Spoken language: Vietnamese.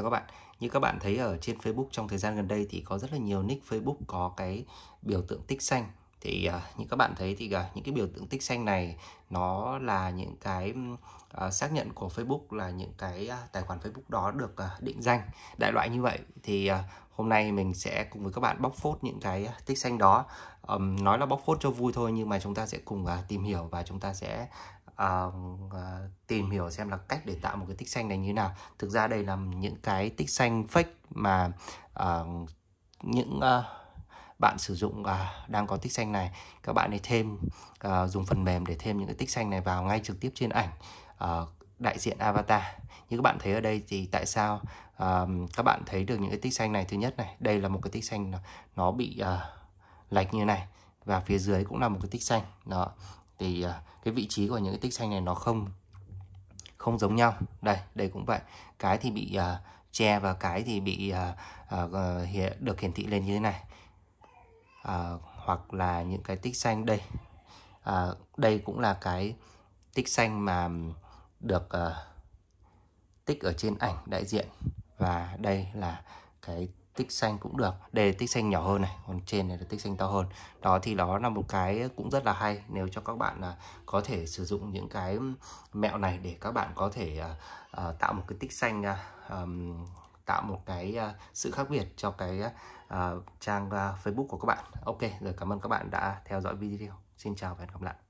chào các bạn như các bạn thấy ở trên Facebook trong thời gian gần đây thì có rất là nhiều nick Facebook có cái biểu tượng tích xanh thì uh, như các bạn thấy thì uh, những cái biểu tượng tích xanh này nó là những cái uh, xác nhận của Facebook là những cái uh, tài khoản Facebook đó được uh, định danh đại loại như vậy thì uh, hôm nay mình sẽ cùng với các bạn bóc phốt những cái tích xanh đó um, nói là bóc phốt cho vui thôi nhưng mà chúng ta sẽ cùng uh, tìm hiểu và chúng ta sẽ uh, tìm hiểu xem là cách để tạo một cái tích xanh này như nào thực ra đây là những cái tích xanh fake mà uh, những uh, bạn sử dụng uh, đang có tích xanh này các bạn ấy thêm uh, dùng phần mềm để thêm những cái tích xanh này vào ngay trực tiếp trên ảnh uh, đại diện avatar như các bạn thấy ở đây thì tại sao uh, các bạn thấy được những cái tích xanh này thứ nhất này đây là một cái tích xanh nó, nó bị uh, lệch như này và phía dưới cũng là một cái tích xanh đó thì à, cái vị trí của những cái tích xanh này nó không không giống nhau đây đây cũng vậy cái thì bị uh, che và cái thì bị uh, uh, hiện được hiển thị lên như thế này uh, hoặc là những cái tích xanh đây uh, đây cũng là cái tích xanh mà được uh, tích ở trên ảnh đại diện và đây là cái tích xanh cũng được đây là tích xanh nhỏ hơn này còn trên này là tích xanh to hơn đó thì đó là một cái cũng rất là hay nếu cho các bạn là có thể sử dụng những cái mẹo này để các bạn có thể à, à, tạo một cái tích xanh à, tạo một cái sự khác biệt cho cái trang Facebook của các bạn ok rồi cảm ơn các bạn đã theo dõi video xin chào và hẹn gặp lại